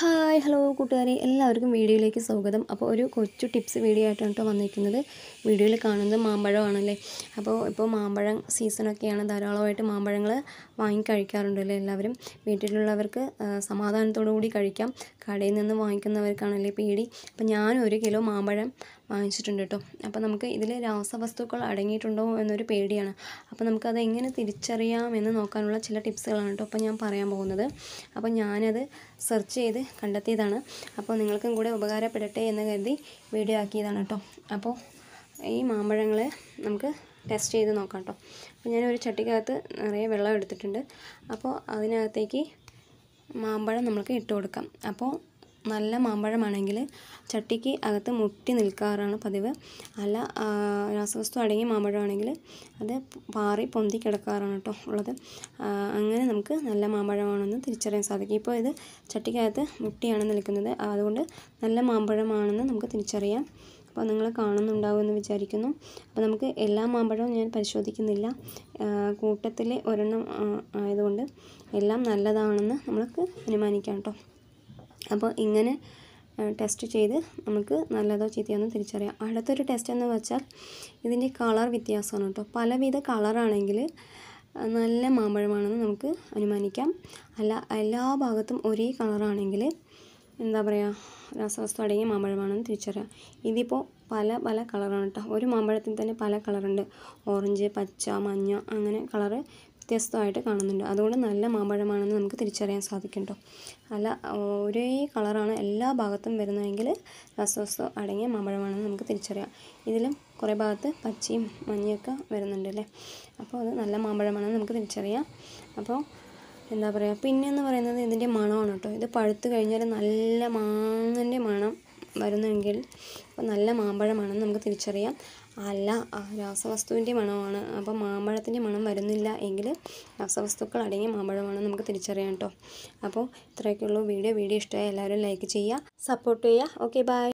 hi hello കൂട്ടുകാരെ എല്ലാവർക്കും വീഡിയോയിലേക്ക് സ്വാഗതം അപ്പോൾ ഒരു കൊച്ചു ടിപ്സ് വീഡിയോ ആയിട്ടാണ് കേട്ടോ വന്നിരിക്കുന്നത് വീഡിയോയിൽ കാണുന്നത് മാമ്പഴമാണല്ലേ അപ്പോൾ ഇപ്പോൾ മാമ്പഴം സീസണൊക്കെയാണ് ധാരാളമായിട്ട് മാമ്പഴങ്ങൾ വാങ്ങിക്കഴിക്കാറുണ്ടല്ലേ കഴിക്കാറുണ്ടല്ലേ എല്ലാവരും വീട്ടിലുള്ളവർക്ക് സമാധാനത്തോടു കൂടി കഴിക്കാം കടയിൽ നിന്ന് വാങ്ങിക്കുന്നവർക്കാണല്ലേ പേടി അപ്പോൾ ഞാനൊരു കിലോ മാമ്പഴം വാങ്ങിച്ചിട്ടുണ്ട് കേട്ടോ അപ്പോൾ നമുക്ക് ഇതിൽ രാസവസ്തുക്കൾ അടങ്ങിയിട്ടുണ്ടോ എന്നൊരു പേടിയാണ് അപ്പോൾ നമുക്കത് എങ്ങനെ തിരിച്ചറിയാമെന്ന് നോക്കാനുള്ള ചില ടിപ്സുകളാണ് കേട്ടോ അപ്പോൾ ഞാൻ പറയാൻ പോകുന്നത് അപ്പോൾ ഞാനത് സെർച്ച് ചെയ്ത് കണ്ടെത്തിയതാണ് അപ്പോൾ നിങ്ങൾക്കും കൂടെ ഉപകാരപ്പെടട്ടെ എന്ന് കരുതി വീഡിയോ ആക്കിയതാണ് കേട്ടോ അപ്പോൾ ഈ മാമ്പഴങ്ങൾ നമുക്ക് ടെസ്റ്റ് ചെയ്ത് നോക്കാം കേട്ടോ അപ്പോൾ ഞാനൊരു ചട്ടിക്കകത്ത് നിറയെ വെള്ളം എടുത്തിട്ടുണ്ട് അപ്പോൾ അതിനകത്തേക്ക് മാമ്പഴം നമ്മൾക്ക് ഇട്ട് കൊടുക്കാം അപ്പോൾ നല്ല മാമ്പഴമാണെങ്കിൽ ചട്ടിക്ക് അകത്ത് മുട്ടി നിൽക്കാറാണ് പതിവ് അല്ല രാസവസ്തു അടങ്ങിയ മാമ്പഴമാണെങ്കിൽ അത് പാറി പൊന്തി കിടക്കാറാണ് കേട്ടോ ഉള്ളത് അങ്ങനെ നമുക്ക് നല്ല മാമ്പഴമാണെന്ന് തിരിച്ചറിയാൻ സാധിക്കും ഇപ്പോൾ ഇത് ചട്ടിക്കകത്ത് മുട്ടിയാണ് നിൽക്കുന്നത് അതുകൊണ്ട് നല്ല മാമ്പഴമാണെന്ന് നമുക്ക് തിരിച്ചറിയാം അപ്പോൾ നിങ്ങൾ കാണുന്നുണ്ടാവും എന്ന് വിചാരിക്കുന്നു അപ്പോൾ നമുക്ക് എല്ലാ മാമ്പഴവും ഞാൻ പരിശോധിക്കുന്നില്ല കൂട്ടത്തിലെ ഒരെണ്ണം ആയതുകൊണ്ട് എല്ലാം നല്ലതാണെന്ന് നമ്മൾക്ക് അനുമാനിക്കാം കേട്ടോ അപ്പോൾ ഇങ്ങനെ ടെസ്റ്റ് ചെയ്ത് നമുക്ക് നല്ലതോ ചീത്തയോന്ന് തിരിച്ചറിയാം അടുത്തൊരു ടെസ്റ്റ് എന്ന് വെച്ചാൽ ഇതിൻ്റെ കളർ വ്യത്യാസമാണ് കേട്ടോ പലവിധ കളറാണെങ്കിൽ നല്ല മാമ്പഴമാണെന്ന് നമുക്ക് അനുമാനിക്കാം അല്ല എല്ലാ ഭാഗത്തും ഒരേ കളറാണെങ്കിൽ എന്താ പറയുക രാസവസ്തു അടങ്ങിയ മാമ്പഴമാണെന്ന് തിരിച്ചറിയാം ഇതിപ്പോൾ പല പല കളറാണ് കേട്ടോ ഒരു മാമ്പഴത്തിൽ തന്നെ പല കളറുണ്ട് ഓറഞ്ച് പച്ച മഞ്ഞ അങ്ങനെ കളറ് വ്യത്യസ്തമായിട്ട് കാണുന്നുണ്ട് അതുകൊണ്ട് നല്ല മാമ്പഴമാണെന്ന് നമുക്ക് തിരിച്ചറിയാൻ സാധിക്കും കേട്ടോ അല്ല ഒരേ കളറാണ് എല്ലാ ഭാഗത്തും വരുന്നതെങ്കിൽ രസവസ്തു അടങ്ങിയ മാമ്പഴമാണെന്ന് നമുക്ക് തിരിച്ചറിയാം ഇതിലും കുറേ ഭാഗത്ത് പച്ചയും മഞ്ഞയൊക്കെ വരുന്നുണ്ട് അല്ലേ അപ്പോൾ അത് നല്ല മാമ്പഴമാണെന്ന് നമുക്ക് തിരിച്ചറിയാം അപ്പോൾ എന്താ പറയുക പിന്നെ എന്ന് പറയുന്നത് ഇതിൻ്റെ മണമാണ് കേട്ടോ ഇത് പഴുത്ത് കഴിഞ്ഞാൽ നല്ല മാങ്ങൻ്റെ മണം വരുന്നെങ്കിൽ അപ്പോൾ നല്ല മാമ്പഴമാണെന്ന് നമുക്ക് തിരിച്ചറിയാം അല്ല രാസവസ്തുവിൻ്റെ മണമാണ് അപ്പോൾ മാമ്പഴത്തിൻ്റെ മണം വരുന്നില്ല എങ്കിൽ രാസവസ്തുക്കൾ അടങ്ങിയ മാമ്പഴമാണെന്ന് നമുക്ക് തിരിച്ചറിയാം കേട്ടോ അപ്പോൾ ഇത്രയൊക്കെയുള്ളൂ വീഡിയോ വീഡിയോ ഇഷ്ടമായി എല്ലാവരും ലൈക്ക് ചെയ്യുക സപ്പോർട്ട് ചെയ്യുക ഓക്കെ ബൈ